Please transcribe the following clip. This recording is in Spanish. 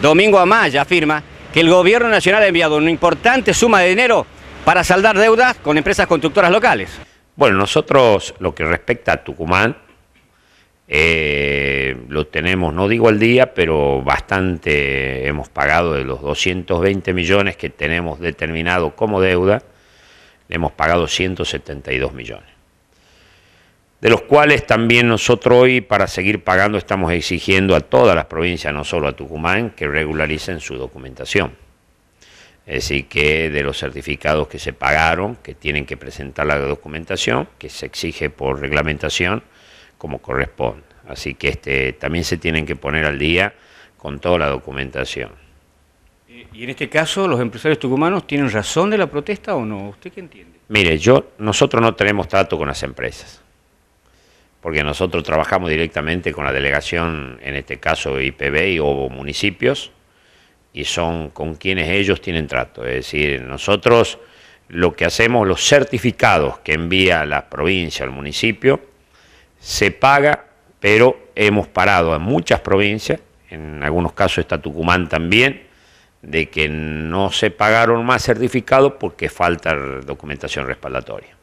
Domingo Amaya afirma que el Gobierno Nacional ha enviado una importante suma de dinero para saldar deudas con empresas constructoras locales. Bueno, nosotros lo que respecta a Tucumán, eh, lo tenemos, no digo al día, pero bastante hemos pagado de los 220 millones que tenemos determinado como deuda, le hemos pagado 172 millones de los cuales también nosotros hoy para seguir pagando estamos exigiendo a todas las provincias, no solo a Tucumán, que regularicen su documentación. Es decir, que de los certificados que se pagaron, que tienen que presentar la documentación, que se exige por reglamentación, como corresponde. Así que este, también se tienen que poner al día con toda la documentación. Eh, ¿Y en este caso los empresarios tucumanos tienen razón de la protesta o no? ¿Usted qué entiende? Mire, yo, nosotros no tenemos trato con las empresas porque nosotros trabajamos directamente con la delegación, en este caso IPB o municipios, y son con quienes ellos tienen trato. Es decir, nosotros lo que hacemos, los certificados que envía la provincia al municipio, se paga, pero hemos parado en muchas provincias, en algunos casos está Tucumán también, de que no se pagaron más certificados porque falta documentación respaldatoria.